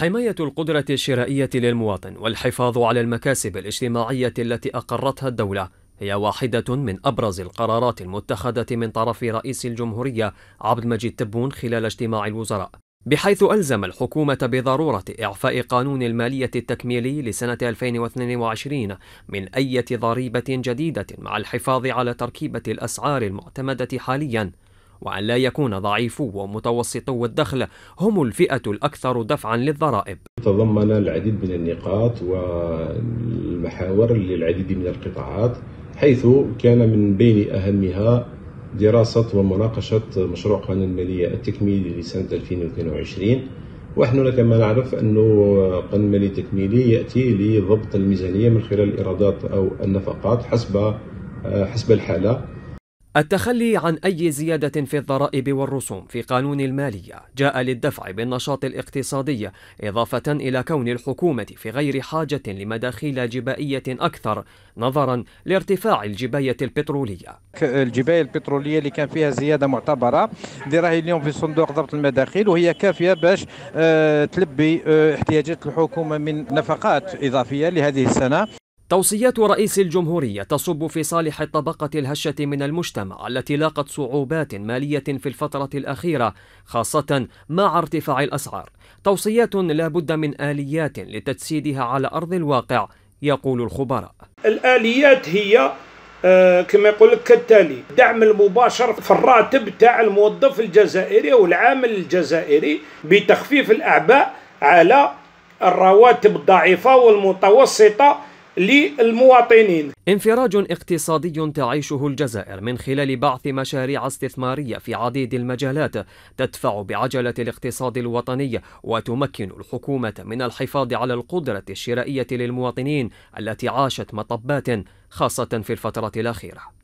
حماية القدرة الشرائية للمواطن والحفاظ على المكاسب الاجتماعية التي أقرتها الدولة هي واحدة من أبرز القرارات المتخذة من طرف رئيس الجمهورية عبد المجيد تبون خلال اجتماع الوزراء بحيث ألزم الحكومة بضرورة إعفاء قانون المالية التكميلي لسنة 2022 من أي ضريبة جديدة مع الحفاظ على تركيبة الأسعار المعتمدة حالياً وأن لا يكون ضعيفو ومتوسطو الدخل هم الفئة الأكثر دفعا للضرائب تضمن العديد من النقاط والمحاور للعديد من القطاعات حيث كان من بين أهمها دراسة ومناقشة مشروع قانون المالية التكميلي لسنة 2022 ونحن كما نعرف أن قانون المالية التكميلي يأتي لضبط الميزانية من خلال الإيرادات أو النفقات حسب حسب الحالة التخلي عن أي زيادة في الضرائب والرسوم في قانون المالية جاء للدفع بالنشاط الاقتصادي إضافة إلى كون الحكومة في غير حاجة لمداخيل جبائية أكثر نظرا لارتفاع الجباية البترولية الجباية البترولية اللي كان فيها زيادة معتبرة اللي راهي اليوم في صندوق ضبط المداخيل وهي كافية باش آه، تلبي آه، احتياجات الحكومة من نفقات إضافية لهذه السنة توصيات رئيس الجمهورية تصب في صالح الطبقة الهشة من المجتمع التي لاقت صعوبات مالية في الفترة الأخيرة خاصة مع ارتفاع الأسعار توصيات لا بد من آليات لتجسيدها على أرض الواقع يقول الخبراء الآليات هي آه كما يقول لك كالتالي دعم المباشر في الراتب تاع الموظف الجزائري والعامل الجزائري بتخفيف الأعباء على الرواتب الضعيفة والمتوسطة للمواطنين انفراج اقتصادي تعيشه الجزائر من خلال بعث مشاريع استثمارية في عديد المجالات تدفع بعجلة الاقتصاد الوطني وتمكن الحكومة من الحفاظ على القدرة الشرائية للمواطنين التي عاشت مطبات خاصة في الفترة الأخيرة